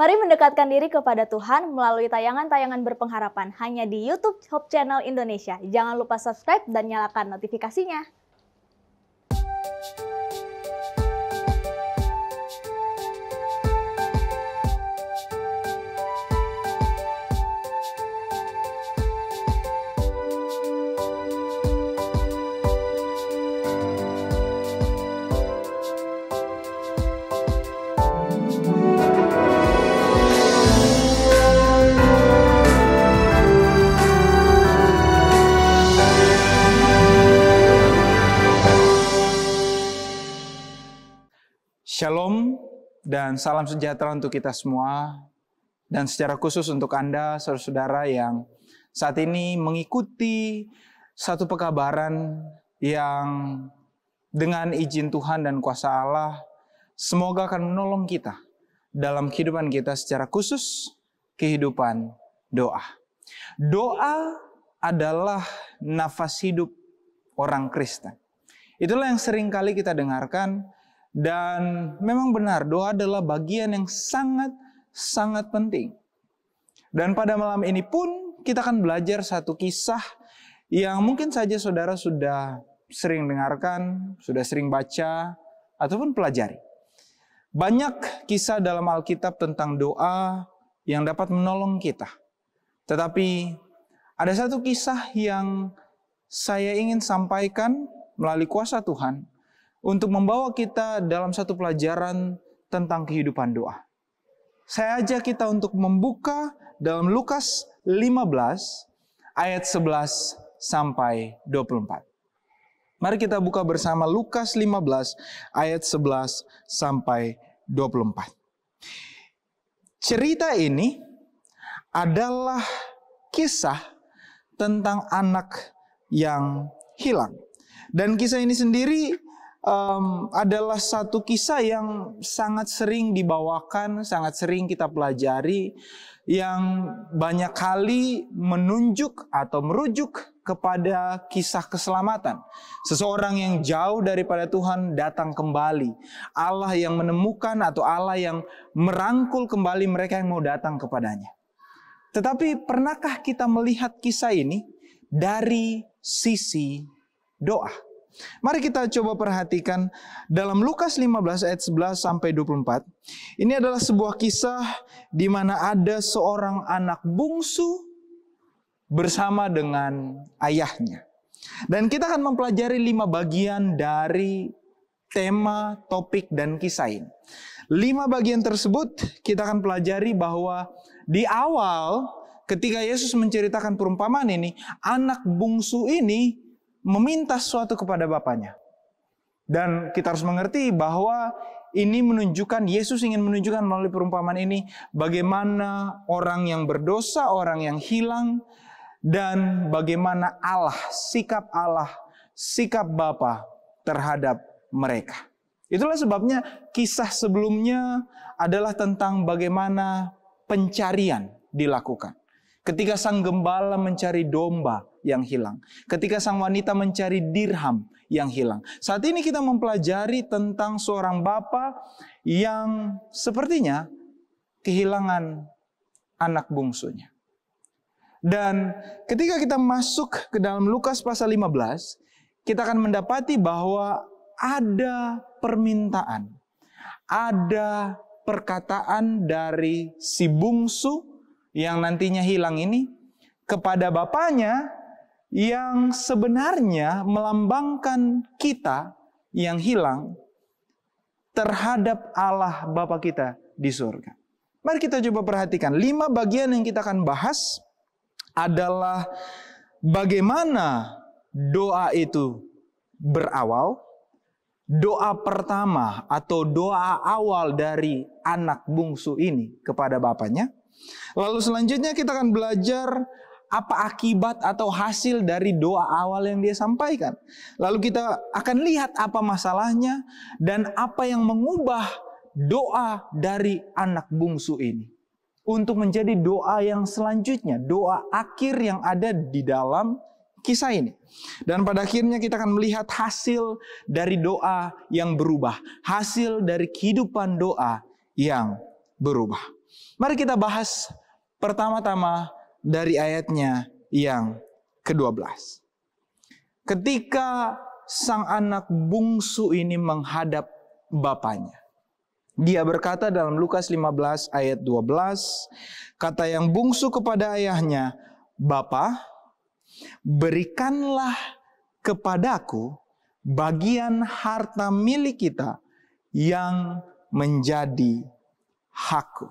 Mari mendekatkan diri kepada Tuhan melalui tayangan-tayangan berpengharapan hanya di YouTube Hope Channel Indonesia. Jangan lupa subscribe dan nyalakan notifikasinya. dan salam sejahtera untuk kita semua dan secara khusus untuk Anda saudara-saudara yang saat ini mengikuti satu pekabaran yang dengan izin Tuhan dan kuasa Allah semoga akan menolong kita dalam kehidupan kita secara khusus kehidupan doa. Doa adalah nafas hidup orang Kristen. Itulah yang sering kali kita dengarkan dan memang benar, doa adalah bagian yang sangat sangat penting. Dan pada malam ini pun kita akan belajar satu kisah yang mungkin saja saudara sudah sering dengarkan, sudah sering baca ataupun pelajari. Banyak kisah dalam Alkitab tentang doa yang dapat menolong kita. Tetapi ada satu kisah yang saya ingin sampaikan melalui kuasa Tuhan untuk membawa kita dalam satu pelajaran tentang kehidupan doa. Saya ajak kita untuk membuka dalam Lukas 15 ayat 11 sampai 24. Mari kita buka bersama Lukas 15 ayat 11 sampai 24. Cerita ini adalah kisah tentang anak yang hilang. Dan kisah ini sendiri um, adalah satu kisah yang sangat sering dibawakan, sangat sering kita pelajari, yang banyak kali menunjuk atau merujuk kepada kisah keselamatan. Seseorang yang jauh daripada Tuhan datang kembali. Allah yang menemukan atau Allah yang merangkul kembali mereka yang mau datang kepadanya. Tetapi pernahkah kita melihat kisah ini dari sisi doa? Mari kita coba perhatikan dalam Lukas 15 ayat 11 sampai 24. Ini adalah sebuah kisah di mana ada seorang anak bungsu bersama dengan ayahnya. Dan kita akan mempelajari lima bagian dari tema, topik, dan kisah ini. Lima bagian tersebut kita akan pelajari bahwa di awal ketika Yesus menceritakan perumpamaan ini, anak bungsu ini meminta sesuatu kepada Bapaknya. Dan kita harus mengerti bahwa ini menunjukkan, Yesus ingin menunjukkan melalui perumpamaan ini, bagaimana orang yang berdosa, orang yang hilang, dan bagaimana Allah, sikap Allah, sikap Bapa terhadap mereka. Itulah sebabnya kisah sebelumnya adalah tentang bagaimana pencarian dilakukan ketika sang gembala mencari domba yang hilang, ketika sang wanita mencari dirham yang hilang. Saat ini kita mempelajari tentang seorang bapa yang sepertinya kehilangan anak bungsunya. Dan ketika kita masuk ke dalam Lukas pasal 15, kita akan mendapati bahwa ada permintaan, ada perkataan dari si bungsu yang nantinya hilang ini kepada Bapaknya yang sebenarnya melambangkan kita yang hilang terhadap Allah Bapa kita di surga. Mari kita coba perhatikan lima bagian yang kita akan bahas adalah bagaimana doa itu berawal. Doa pertama atau doa awal dari anak bungsu ini kepada bapaknya. Lalu selanjutnya kita akan belajar apa akibat atau hasil dari doa awal yang dia sampaikan. Lalu kita akan lihat apa masalahnya dan apa yang mengubah doa dari anak bungsu ini untuk menjadi doa yang selanjutnya, doa akhir yang ada di dalam kisah ini. Dan pada akhirnya kita akan melihat hasil dari doa yang berubah, hasil dari kehidupan doa yang berubah. Mari kita bahas pertama-tama dari ayatnya yang ke-12. Ketika sang anak bungsu ini menghadap bapaknya. Dia berkata dalam Lukas 15 ayat 12, kata yang bungsu kepada ayahnya, "Bapa, berikanlah kepadaku bagian harta milik kita yang menjadi hakku."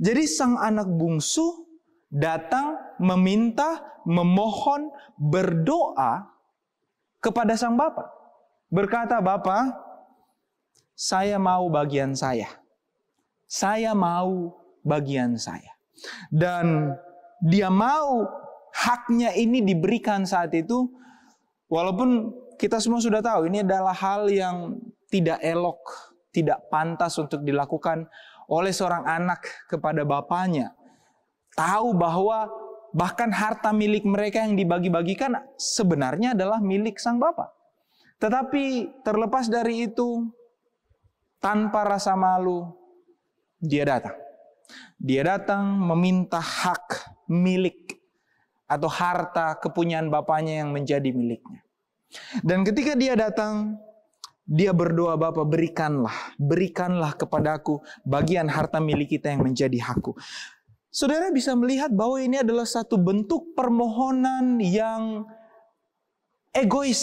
Jadi sang anak bungsu datang meminta, memohon, berdoa kepada sang bapa. Berkata, bapa, saya mau bagian saya. Saya mau bagian saya." Dan dia mau haknya ini diberikan saat itu walaupun kita semua sudah tahu ini adalah hal yang tidak elok, tidak pantas untuk dilakukan oleh seorang anak kepada bapaknya. Tahu bahwa bahkan harta milik mereka yang dibagi-bagikan sebenarnya adalah milik sang bapak. Tetapi terlepas dari itu, tanpa rasa malu, dia datang. Dia datang meminta hak milik atau harta kepunyaan bapaknya yang menjadi miliknya. Dan ketika dia datang, dia berdoa, Bapa berikanlah, berikanlah kepadaku bagian harta milik kita yang menjadi hakku. Saudara bisa melihat bahwa ini adalah satu bentuk permohonan yang egois.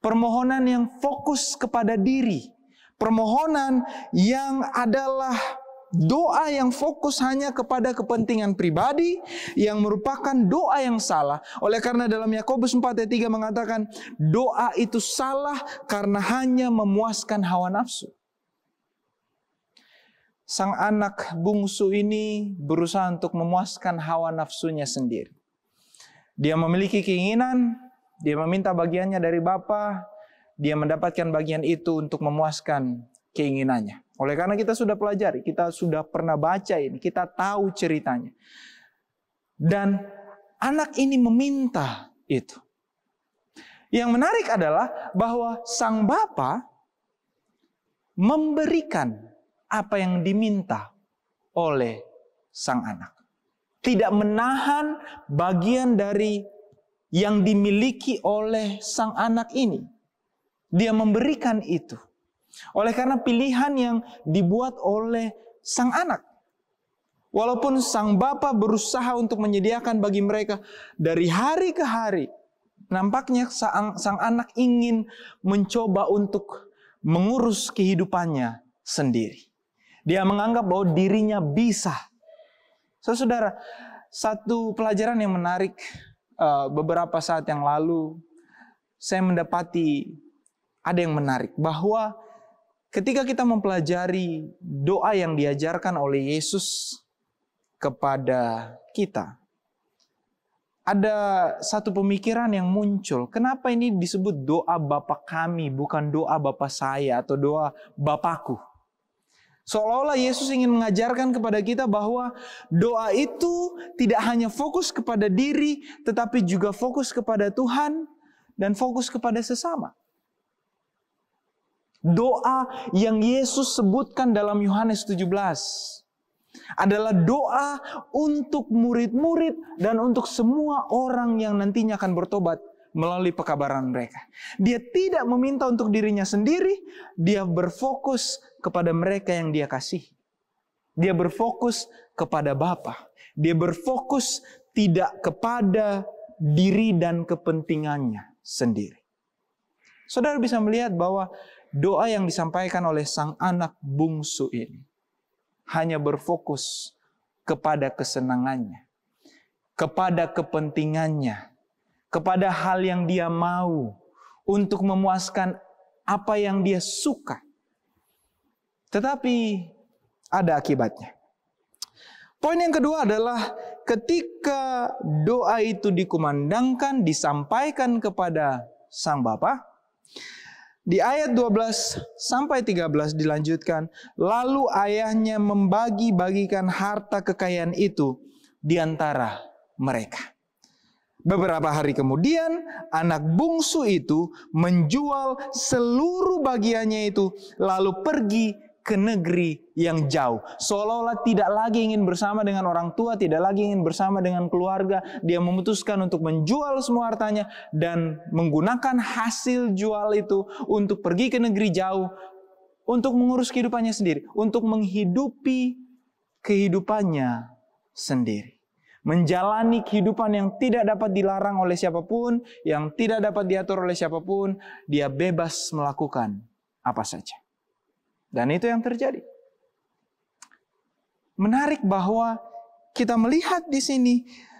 Permohonan yang fokus kepada diri. Permohonan yang adalah doa yang fokus hanya kepada kepentingan pribadi yang merupakan doa yang salah. Oleh karena dalam Yakobus 4 ayat 3 mengatakan doa itu salah karena hanya memuaskan hawa nafsu. Sang anak bungsu ini berusaha untuk memuaskan hawa nafsunya sendiri. Dia memiliki keinginan, dia meminta bagiannya dari bapa, dia mendapatkan bagian itu untuk memuaskan keinginannya. Oleh karena kita sudah pelajari, kita sudah pernah baca ini, kita tahu ceritanya. Dan anak ini meminta itu. Yang menarik adalah bahwa sang bapa memberikan apa yang diminta oleh sang anak. Tidak menahan bagian dari yang dimiliki oleh sang anak ini. Dia memberikan itu. Oleh karena pilihan yang dibuat oleh sang anak. Walaupun sang bapa berusaha untuk menyediakan bagi mereka dari hari ke hari, nampaknya sang, sang anak ingin mencoba untuk mengurus kehidupannya sendiri. Dia menganggap bahwa dirinya bisa. So, saudara, satu pelajaran yang menarik eh, beberapa saat yang lalu, saya mendapati ada yang menarik bahwa Ketika kita mempelajari doa yang diajarkan oleh Yesus kepada kita, ada satu pemikiran yang muncul. Kenapa ini disebut doa Bapa kami, bukan doa Bapa saya atau doa Bapakku? Seolah-olah Yesus ingin mengajarkan kepada kita bahwa doa itu tidak hanya fokus kepada diri, tetapi juga fokus kepada Tuhan dan fokus kepada sesama. Doa yang Yesus sebutkan dalam Yohanes 17 adalah doa untuk murid-murid dan untuk semua orang yang nantinya akan bertobat melalui pekabaran mereka. Dia tidak meminta untuk dirinya sendiri, dia berfokus kepada mereka yang dia kasih. Dia berfokus kepada Bapa. Dia berfokus tidak kepada diri dan kepentingannya sendiri. Saudara bisa melihat bahwa doa yang disampaikan oleh sang anak bungsu ini hanya berfokus kepada kesenangannya, kepada kepentingannya, kepada hal yang dia mau untuk memuaskan apa yang dia suka. Tetapi ada akibatnya. Poin yang kedua adalah ketika doa itu dikumandangkan, disampaikan kepada sang bapak, di ayat 12 sampai 13 dilanjutkan, lalu ayahnya membagi-bagikan harta kekayaan itu di antara mereka. Beberapa hari kemudian, anak bungsu itu menjual seluruh bagiannya itu, lalu pergi ke negeri yang jauh. Seolah-olah tidak lagi ingin bersama dengan orang tua, tidak lagi ingin bersama dengan keluarga. Dia memutuskan untuk menjual semua hartanya dan menggunakan hasil jual itu untuk pergi ke negeri jauh, untuk mengurus kehidupannya sendiri, untuk menghidupi kehidupannya sendiri. Menjalani kehidupan yang tidak dapat dilarang oleh siapapun, yang tidak dapat diatur oleh siapapun, dia bebas melakukan apa saja. Dan itu yang terjadi. Menarik bahwa kita melihat di sini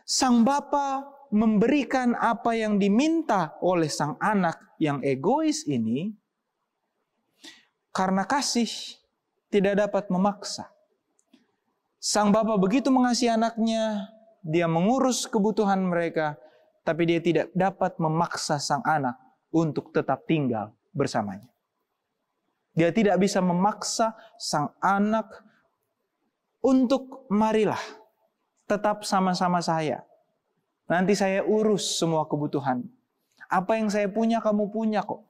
sang bapa memberikan apa yang diminta oleh sang anak yang egois ini karena kasih tidak dapat memaksa. Sang bapa begitu mengasihi anaknya, dia mengurus kebutuhan mereka, tapi dia tidak dapat memaksa sang anak untuk tetap tinggal bersamanya. Dia tidak bisa memaksa sang anak untuk marilah tetap sama-sama saya. Nanti saya urus semua kebutuhan. Apa yang saya punya kamu punya kok.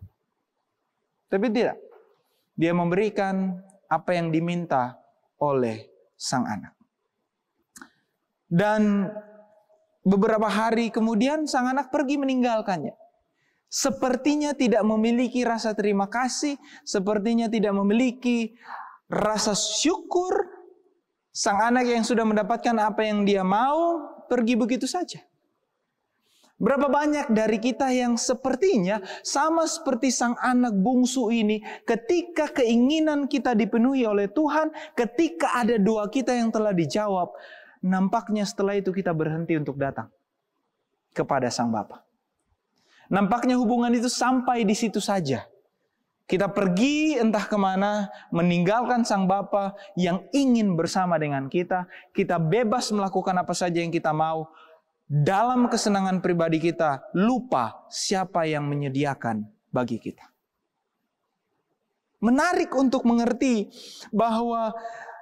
Tapi tidak. Dia memberikan apa yang diminta oleh sang anak. Dan beberapa hari kemudian sang anak pergi meninggalkannya sepertinya tidak memiliki rasa terima kasih, sepertinya tidak memiliki rasa syukur. Sang anak yang sudah mendapatkan apa yang dia mau pergi begitu saja. Berapa banyak dari kita yang sepertinya sama seperti sang anak bungsu ini, ketika keinginan kita dipenuhi oleh Tuhan, ketika ada doa kita yang telah dijawab, nampaknya setelah itu kita berhenti untuk datang kepada sang Bapa. Nampaknya hubungan itu sampai di situ saja. Kita pergi entah kemana, meninggalkan sang Bapa yang ingin bersama dengan kita. Kita bebas melakukan apa saja yang kita mau. Dalam kesenangan pribadi kita, lupa siapa yang menyediakan bagi kita. Menarik untuk mengerti bahwa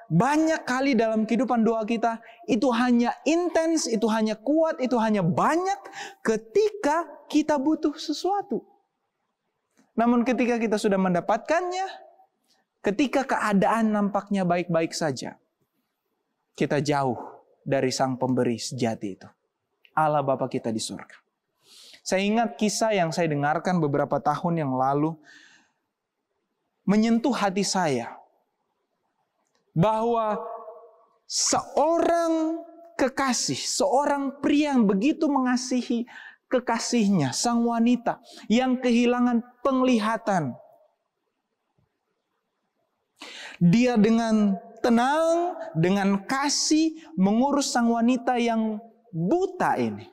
banyak kali dalam kehidupan doa kita itu hanya intens, itu hanya kuat, itu hanya banyak ketika kita butuh sesuatu. Namun ketika kita sudah mendapatkannya, ketika keadaan nampaknya baik-baik saja, kita jauh dari sang pemberi sejati itu. Allah Bapa kita di surga. Saya ingat kisah yang saya dengarkan beberapa tahun yang lalu menyentuh hati saya bahwa seorang kekasih, seorang pria yang begitu mengasihi kekasihnya, sang wanita yang kehilangan penglihatan. Dia dengan tenang, dengan kasih mengurus sang wanita yang buta ini.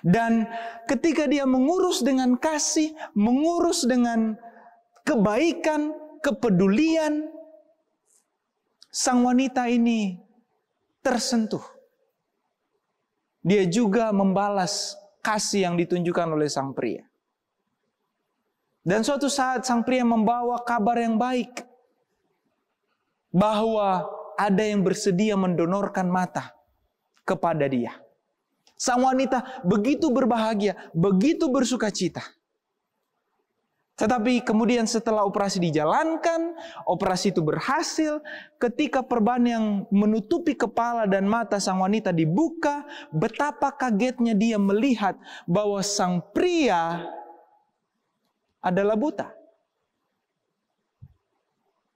Dan ketika dia mengurus dengan kasih, mengurus dengan kebaikan, kepedulian, sang wanita ini tersentuh dia juga membalas kasih yang ditunjukkan oleh sang pria. Dan suatu saat sang pria membawa kabar yang baik bahwa ada yang bersedia mendonorkan mata kepada dia. Sang wanita begitu berbahagia, begitu bersuka cita. Tetapi kemudian setelah operasi dijalankan, operasi itu berhasil. Ketika perban yang menutupi kepala dan mata sang wanita dibuka, betapa kagetnya dia melihat bahwa sang pria adalah buta.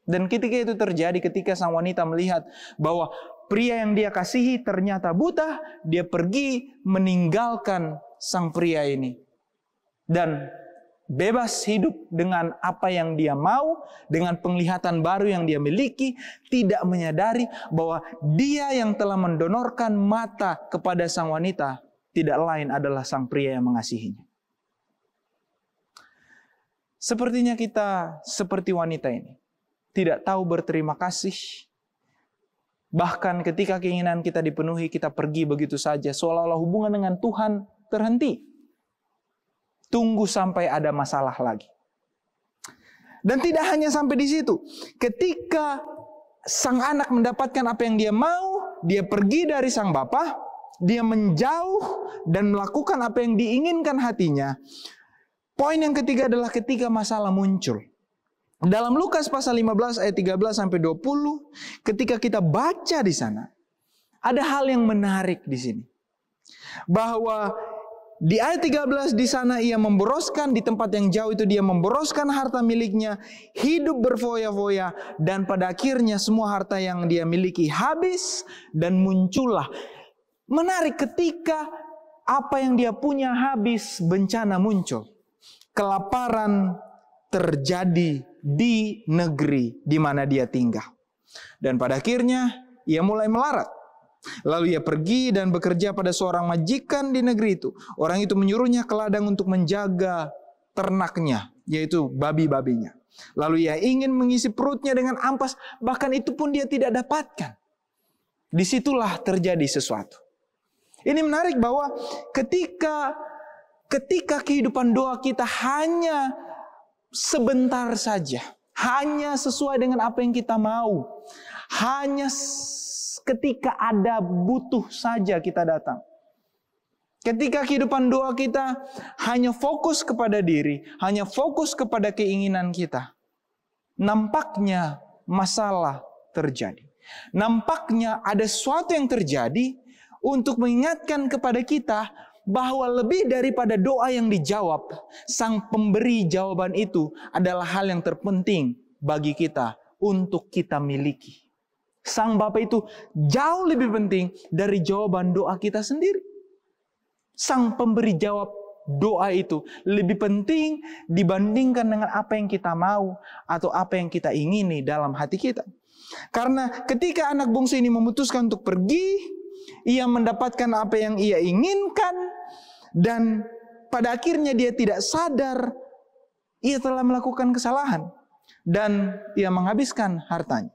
Dan ketika itu terjadi ketika sang wanita melihat bahwa pria yang dia kasihi ternyata buta, dia pergi meninggalkan sang pria ini. Dan bebas hidup dengan apa yang dia mau, dengan penglihatan baru yang dia miliki, tidak menyadari bahwa dia yang telah mendonorkan mata kepada sang wanita tidak lain adalah sang pria yang mengasihinya. Sepertinya kita seperti wanita ini, tidak tahu berterima kasih. Bahkan ketika keinginan kita dipenuhi, kita pergi begitu saja, seolah-olah hubungan dengan Tuhan terhenti tunggu sampai ada masalah lagi. Dan tidak hanya sampai di situ. Ketika sang anak mendapatkan apa yang dia mau, dia pergi dari sang bapak, dia menjauh dan melakukan apa yang diinginkan hatinya. Poin yang ketiga adalah ketika masalah muncul. Dalam Lukas pasal 15 ayat 13 sampai 20, ketika kita baca di sana, ada hal yang menarik di sini. Bahwa di ayat 13 di sana ia memboroskan di tempat yang jauh itu dia memboroskan harta miliknya, hidup berfoya-foya dan pada akhirnya semua harta yang dia miliki habis dan muncullah. Menarik ketika apa yang dia punya habis, bencana muncul. Kelaparan terjadi di negeri di mana dia tinggal. Dan pada akhirnya ia mulai melarat Lalu ia pergi dan bekerja pada seorang majikan di negeri itu. Orang itu menyuruhnya ke ladang untuk menjaga ternaknya, yaitu babi-babinya. Lalu ia ingin mengisi perutnya dengan ampas, bahkan itu pun dia tidak dapatkan. Disitulah terjadi sesuatu. Ini menarik bahwa ketika ketika kehidupan doa kita hanya sebentar saja, hanya sesuai dengan apa yang kita mau, hanya ketika ada butuh saja kita datang. Ketika kehidupan doa kita hanya fokus kepada diri, hanya fokus kepada keinginan kita, nampaknya masalah terjadi. Nampaknya ada sesuatu yang terjadi untuk mengingatkan kepada kita bahwa lebih daripada doa yang dijawab, sang pemberi jawaban itu adalah hal yang terpenting bagi kita untuk kita miliki sang Bapa itu jauh lebih penting dari jawaban doa kita sendiri. Sang pemberi jawab doa itu lebih penting dibandingkan dengan apa yang kita mau atau apa yang kita ingini dalam hati kita. Karena ketika anak bungsu ini memutuskan untuk pergi, ia mendapatkan apa yang ia inginkan dan pada akhirnya dia tidak sadar ia telah melakukan kesalahan dan ia menghabiskan hartanya.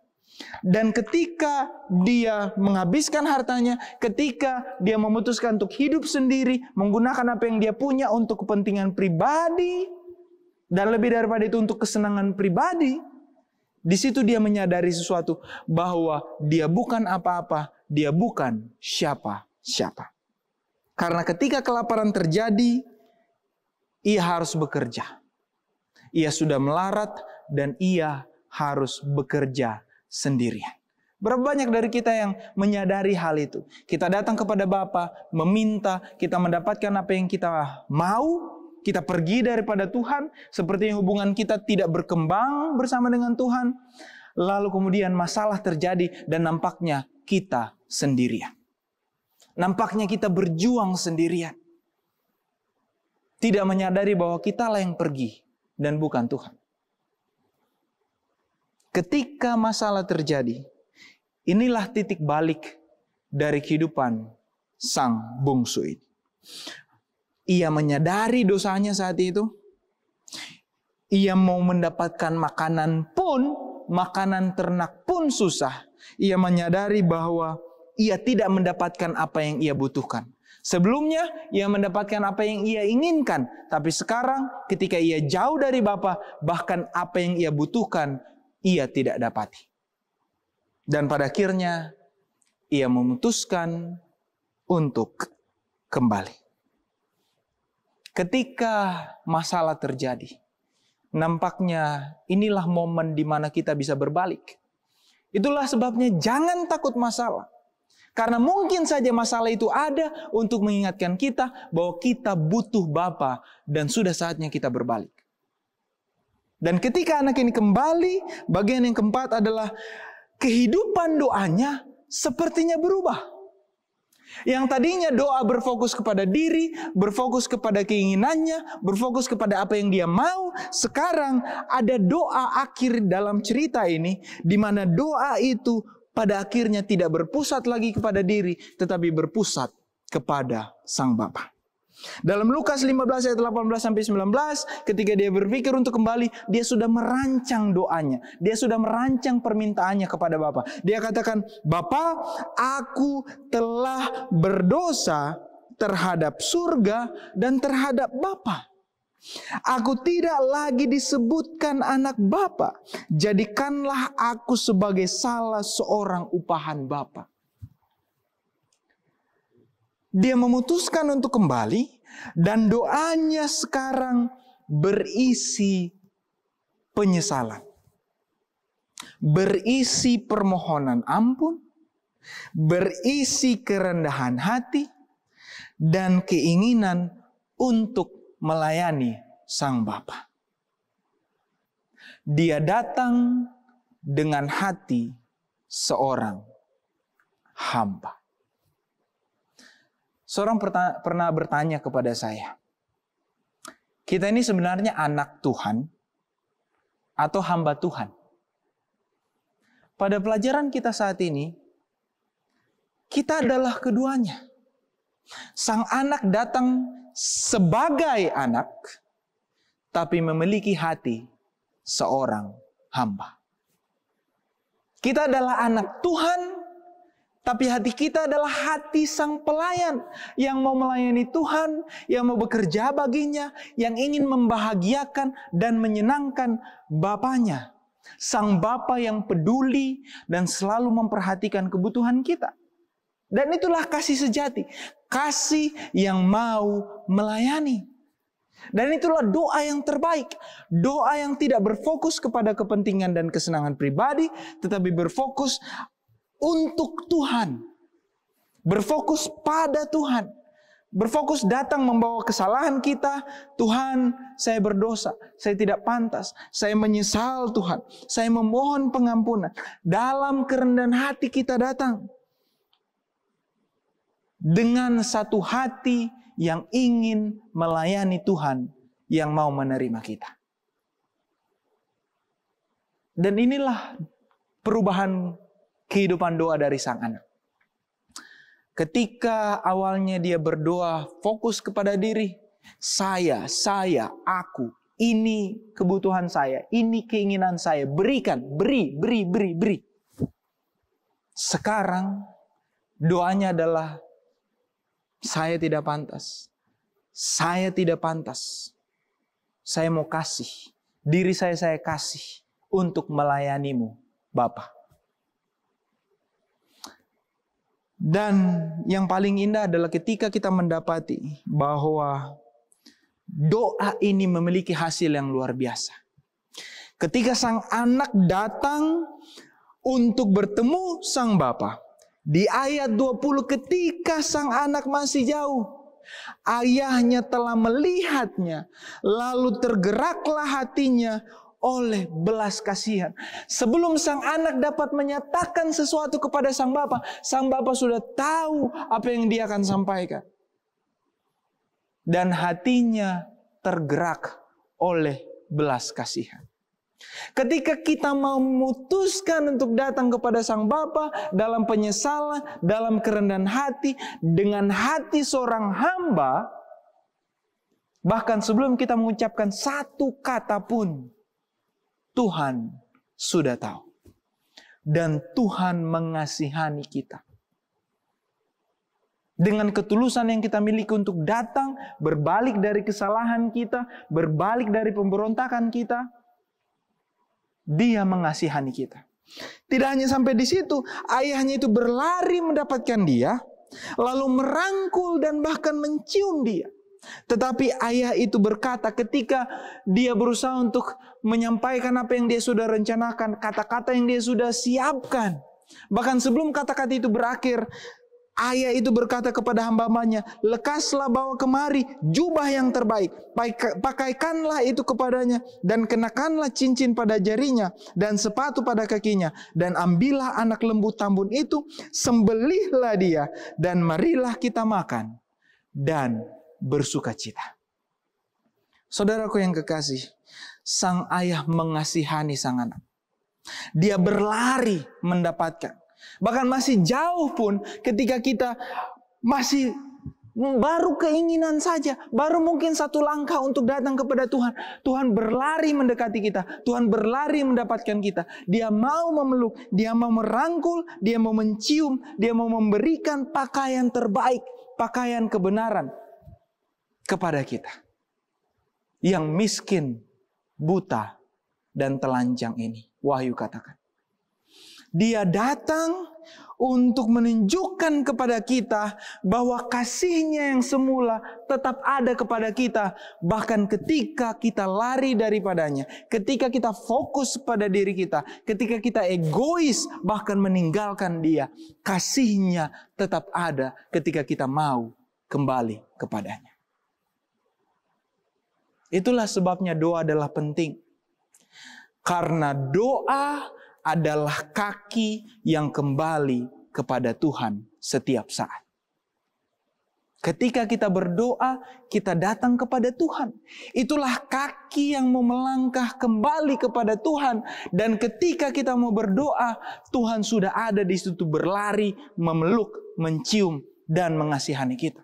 Dan ketika dia menghabiskan hartanya, ketika dia memutuskan untuk hidup sendiri, menggunakan apa yang dia punya untuk kepentingan pribadi, dan lebih daripada itu untuk kesenangan pribadi, di situ dia menyadari sesuatu bahwa dia bukan apa-apa, dia bukan siapa-siapa. Karena ketika kelaparan terjadi, ia harus bekerja. Ia sudah melarat dan ia harus bekerja sendirian. Berapa banyak dari kita yang menyadari hal itu? Kita datang kepada Bapa, meminta, kita mendapatkan apa yang kita mau, kita pergi daripada Tuhan, seperti hubungan kita tidak berkembang bersama dengan Tuhan. Lalu kemudian masalah terjadi dan nampaknya kita sendirian. Nampaknya kita berjuang sendirian. Tidak menyadari bahwa kita lah yang pergi dan bukan Tuhan ketika masalah terjadi, inilah titik balik dari kehidupan sang bungsu ini. Ia menyadari dosanya saat itu. Ia mau mendapatkan makanan pun, makanan ternak pun susah. Ia menyadari bahwa ia tidak mendapatkan apa yang ia butuhkan. Sebelumnya ia mendapatkan apa yang ia inginkan, tapi sekarang ketika ia jauh dari Bapa, bahkan apa yang ia butuhkan ia tidak dapati. Dan pada akhirnya ia memutuskan untuk kembali. Ketika masalah terjadi, nampaknya inilah momen di mana kita bisa berbalik. Itulah sebabnya jangan takut masalah. Karena mungkin saja masalah itu ada untuk mengingatkan kita bahwa kita butuh Bapa dan sudah saatnya kita berbalik. Dan ketika anak ini kembali, bagian yang keempat adalah kehidupan doanya sepertinya berubah. Yang tadinya doa berfokus kepada diri, berfokus kepada keinginannya, berfokus kepada apa yang dia mau, sekarang ada doa akhir dalam cerita ini di mana doa itu pada akhirnya tidak berpusat lagi kepada diri tetapi berpusat kepada Sang bapak. Dalam Lukas 15 ayat 18 sampai 19, ketika dia berpikir untuk kembali, dia sudah merancang doanya. Dia sudah merancang permintaannya kepada Bapa. Dia katakan, "Bapa, aku telah berdosa terhadap surga dan terhadap Bapa." Aku tidak lagi disebutkan anak Bapa. Jadikanlah aku sebagai salah seorang upahan Bapa. Dia memutuskan untuk kembali dan doanya sekarang berisi penyesalan. Berisi permohonan ampun, berisi kerendahan hati dan keinginan untuk melayani sang Bapa. Dia datang dengan hati seorang hamba seorang pernah bertanya kepada saya, "Kita ini sebenarnya anak Tuhan atau hamba Tuhan?" Pada pelajaran kita saat ini, kita adalah keduanya. Sang anak datang sebagai anak, tapi memiliki hati seorang hamba. Kita adalah anak Tuhan, tapi hati kita adalah hati sang pelayan yang mau melayani Tuhan, yang mau bekerja baginya, yang ingin membahagiakan dan menyenangkan Bapaknya. Sang Bapa yang peduli dan selalu memperhatikan kebutuhan kita. Dan itulah kasih sejati, kasih yang mau melayani. Dan itulah doa yang terbaik. Doa yang tidak berfokus kepada kepentingan dan kesenangan pribadi, tetapi berfokus untuk Tuhan. Berfokus pada Tuhan. Berfokus datang membawa kesalahan kita. Tuhan, saya berdosa. Saya tidak pantas. Saya menyesal Tuhan. Saya memohon pengampunan. Dalam kerendahan hati kita datang. Dengan satu hati yang ingin melayani Tuhan yang mau menerima kita. Dan inilah perubahan kehidupan doa dari sang anak. Ketika awalnya dia berdoa fokus kepada diri, saya, saya, aku, ini kebutuhan saya, ini keinginan saya, berikan, beri, beri, beri, beri. Sekarang doanya adalah saya tidak pantas. Saya tidak pantas. Saya mau kasih. Diri saya saya kasih untuk melayanimu, Bapak. Dan yang paling indah adalah ketika kita mendapati bahwa doa ini memiliki hasil yang luar biasa. Ketika sang anak datang untuk bertemu sang bapa. Di ayat 20 ketika sang anak masih jauh, Ayahnya telah melihatnya, lalu tergeraklah hatinya oleh belas kasihan. Sebelum sang anak dapat menyatakan sesuatu kepada sang bapa sang bapa sudah tahu apa yang dia akan sampaikan. Dan hatinya tergerak oleh belas kasihan. Ketika kita memutuskan untuk datang kepada Sang Bapa dalam penyesalan, dalam kerendahan hati, dengan hati seorang hamba, bahkan sebelum kita mengucapkan satu kata pun, Tuhan sudah tahu. Dan Tuhan mengasihani kita. Dengan ketulusan yang kita miliki untuk datang, berbalik dari kesalahan kita, berbalik dari pemberontakan kita, Dia mengasihani kita. Tidak hanya sampai di situ, ayahnya itu berlari mendapatkan dia, lalu merangkul dan bahkan mencium dia. Tetapi ayah itu berkata ketika dia berusaha untuk menyampaikan apa yang dia sudah rencanakan, kata-kata yang dia sudah siapkan. Bahkan sebelum kata-kata itu berakhir, ayah itu berkata kepada hamba-hambanya, lekaslah bawa kemari jubah yang terbaik, pakaikanlah itu kepadanya, dan kenakanlah cincin pada jarinya, dan sepatu pada kakinya, dan ambillah anak lembu tambun itu, sembelihlah dia, dan marilah kita makan, dan bersuka cita. Saudaraku yang kekasih, sang ayah mengasihani sang anak. Dia berlari mendapatkan. Bahkan masih jauh pun ketika kita masih baru keinginan saja, baru mungkin satu langkah untuk datang kepada Tuhan. Tuhan berlari mendekati kita, Tuhan berlari mendapatkan kita. Dia mau memeluk, dia mau merangkul, dia mau mencium, dia mau memberikan pakaian terbaik, pakaian kebenaran kepada kita. Yang miskin buta, dan telanjang ini. Wahyu katakan. Dia datang untuk menunjukkan kepada kita bahwa kasihnya yang semula tetap ada kepada kita. Bahkan ketika kita lari daripadanya. Ketika kita fokus pada diri kita. Ketika kita egois bahkan meninggalkan dia. Kasihnya tetap ada ketika kita mau kembali kepadanya. Itulah sebabnya doa adalah penting. Karena doa adalah kaki yang kembali kepada Tuhan setiap saat. Ketika kita berdoa, kita datang kepada Tuhan. Itulah kaki yang mau melangkah kembali kepada Tuhan. Dan ketika kita mau berdoa, Tuhan sudah ada di situ berlari, memeluk, mencium, dan mengasihani kita.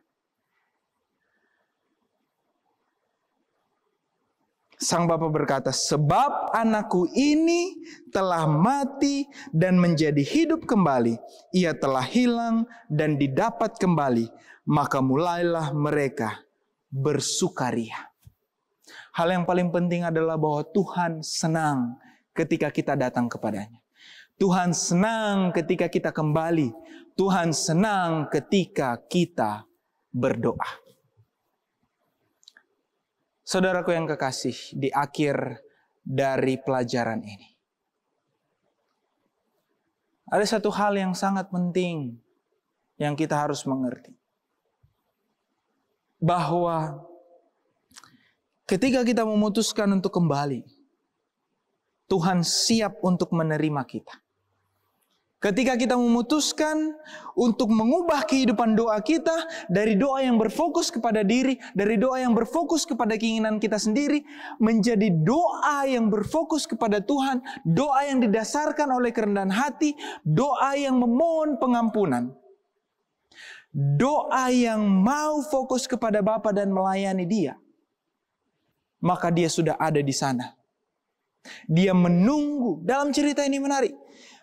Sang Bapa berkata, "Sebab anakku ini telah mati dan menjadi hidup kembali. Ia telah hilang dan didapat kembali. Maka mulailah mereka bersukaria." Hal yang paling penting adalah bahwa Tuhan senang ketika kita datang kepadanya. Tuhan senang ketika kita kembali. Tuhan senang ketika kita berdoa. Saudaraku yang kekasih, di akhir dari pelajaran ini. Ada satu hal yang sangat penting yang kita harus mengerti. Bahwa ketika kita memutuskan untuk kembali, Tuhan siap untuk menerima kita. Ketika kita memutuskan untuk mengubah kehidupan doa kita dari doa yang berfokus kepada diri, dari doa yang berfokus kepada keinginan kita sendiri, menjadi doa yang berfokus kepada Tuhan, doa yang didasarkan oleh kerendahan hati, doa yang memohon pengampunan. Doa yang mau fokus kepada Bapa dan melayani Dia. Maka dia sudah ada di sana. Dia menunggu. Dalam cerita ini menarik.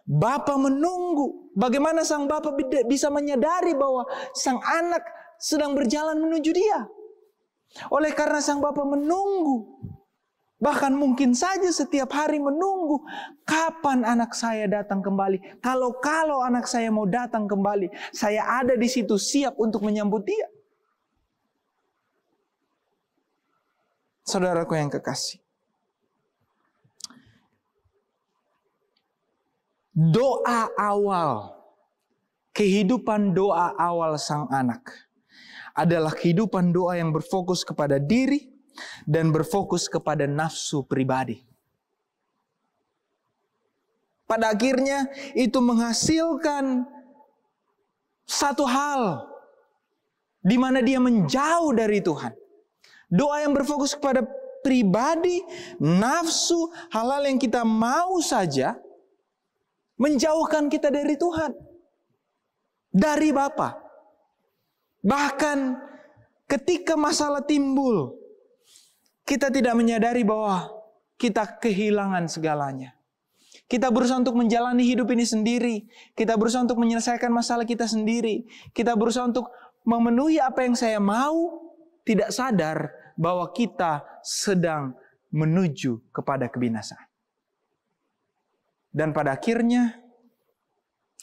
Bapak menunggu. Bagaimana sang bapak bisa menyadari bahwa sang anak sedang berjalan menuju dia? Oleh karena sang bapak menunggu. Bahkan mungkin saja setiap hari menunggu. Kapan anak saya datang kembali? Kalau-kalau anak saya mau datang kembali. Saya ada di situ siap untuk menyambut dia. Saudaraku yang kekasih. doa awal, kehidupan doa awal sang anak adalah kehidupan doa yang berfokus kepada diri dan berfokus kepada nafsu pribadi. Pada akhirnya itu menghasilkan satu hal di mana dia menjauh dari Tuhan. Doa yang berfokus kepada pribadi, nafsu, halal yang kita mau saja, menjauhkan kita dari Tuhan, dari Bapa. Bahkan ketika masalah timbul, kita tidak menyadari bahwa kita kehilangan segalanya. Kita berusaha untuk menjalani hidup ini sendiri. Kita berusaha untuk menyelesaikan masalah kita sendiri. Kita berusaha untuk memenuhi apa yang saya mau, tidak sadar bahwa kita sedang menuju kepada kebinasaan. Dan pada akhirnya,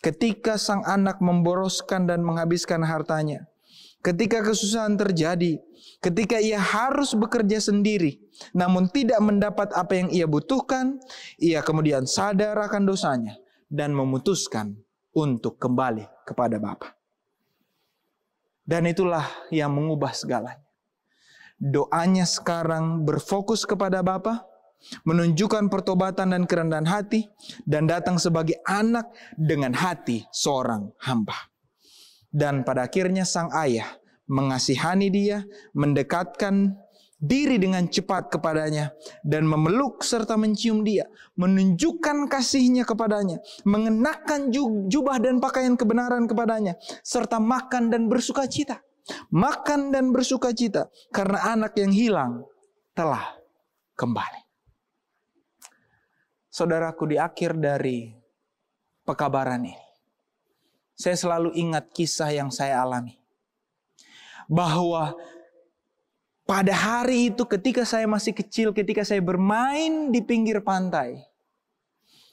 ketika sang anak memboroskan dan menghabiskan hartanya, ketika kesusahan terjadi, ketika ia harus bekerja sendiri, namun tidak mendapat apa yang ia butuhkan, ia kemudian sadar akan dosanya dan memutuskan untuk kembali kepada Bapa. Dan itulah yang mengubah segalanya doanya sekarang berfokus kepada Bapak, menunjukkan pertobatan dan kerendahan hati, dan datang sebagai anak dengan hati seorang hamba. Dan pada akhirnya sang ayah mengasihani dia, mendekatkan diri dengan cepat kepadanya, dan memeluk serta mencium dia, menunjukkan kasihnya kepadanya, mengenakan jubah dan pakaian kebenaran kepadanya, serta makan dan bersuka cita. Makan dan bersuka cita karena anak yang hilang telah kembali saudaraku di akhir dari pekabaran ini, saya selalu ingat kisah yang saya alami. Bahwa pada hari itu ketika saya masih kecil, ketika saya bermain di pinggir pantai,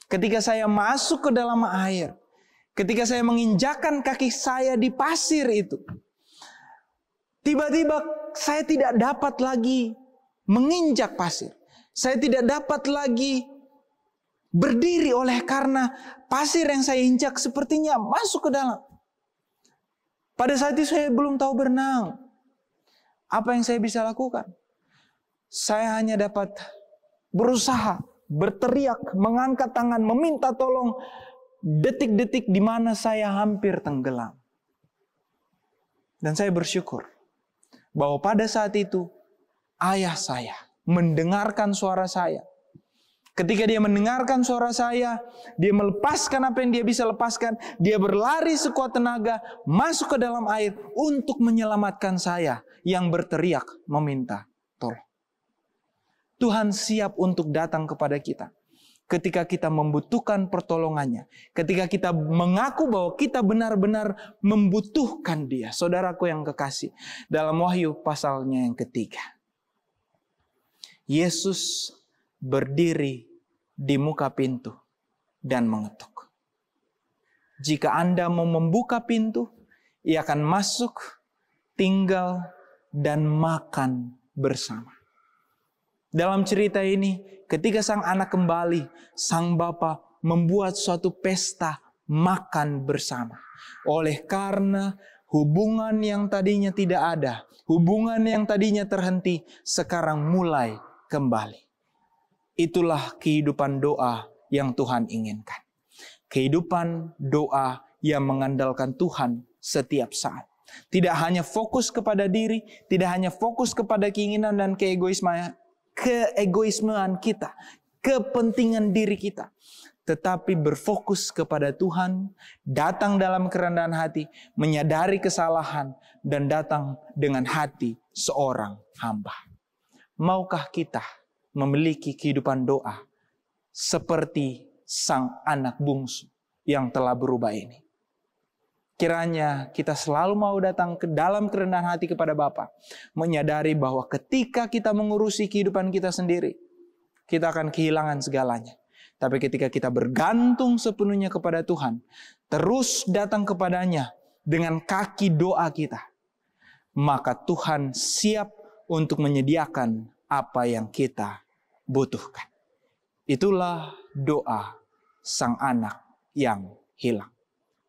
ketika saya masuk ke dalam air, ketika saya menginjakan kaki saya di pasir itu, tiba-tiba saya tidak dapat lagi menginjak pasir. Saya tidak dapat lagi berdiri oleh karena pasir yang saya injak sepertinya masuk ke dalam. Pada saat itu saya belum tahu berenang. Apa yang saya bisa lakukan? Saya hanya dapat berusaha berteriak, mengangkat tangan, meminta tolong detik-detik di mana saya hampir tenggelam. Dan saya bersyukur bahwa pada saat itu ayah saya mendengarkan suara saya Ketika dia mendengarkan suara saya, dia melepaskan apa yang dia bisa lepaskan. Dia berlari sekuat tenaga, masuk ke dalam air untuk menyelamatkan saya yang berteriak meminta tolong. Tuhan siap untuk datang kepada kita ketika kita membutuhkan pertolongannya, ketika kita mengaku bahwa kita benar-benar membutuhkan Dia, saudaraku yang kekasih, dalam Wahyu pasalnya yang ketiga. Yesus berdiri di muka pintu dan mengetuk. Jika Anda mau membuka pintu, ia akan masuk, tinggal, dan makan bersama. Dalam cerita ini, ketika sang anak kembali, sang bapa membuat suatu pesta makan bersama. Oleh karena hubungan yang tadinya tidak ada, hubungan yang tadinya terhenti, sekarang mulai kembali. Itulah kehidupan doa yang Tuhan inginkan. Kehidupan doa yang mengandalkan Tuhan setiap saat. Tidak hanya fokus kepada diri, tidak hanya fokus kepada keinginan dan keegoisme, keegoismean kita, kepentingan diri kita, tetapi berfokus kepada Tuhan, datang dalam kerendahan hati, menyadari kesalahan, dan datang dengan hati seorang hamba. Maukah kita memiliki kehidupan doa seperti sang anak bungsu yang telah berubah ini. Kiranya kita selalu mau datang ke dalam kerendahan hati kepada Bapa, menyadari bahwa ketika kita mengurusi kehidupan kita sendiri, kita akan kehilangan segalanya. Tapi ketika kita bergantung sepenuhnya kepada Tuhan, terus datang kepadanya dengan kaki doa kita, maka Tuhan siap untuk menyediakan apa yang kita butuhkan. Itulah doa sang anak yang hilang.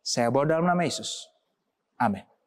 Saya bawa dalam nama Yesus. Amin.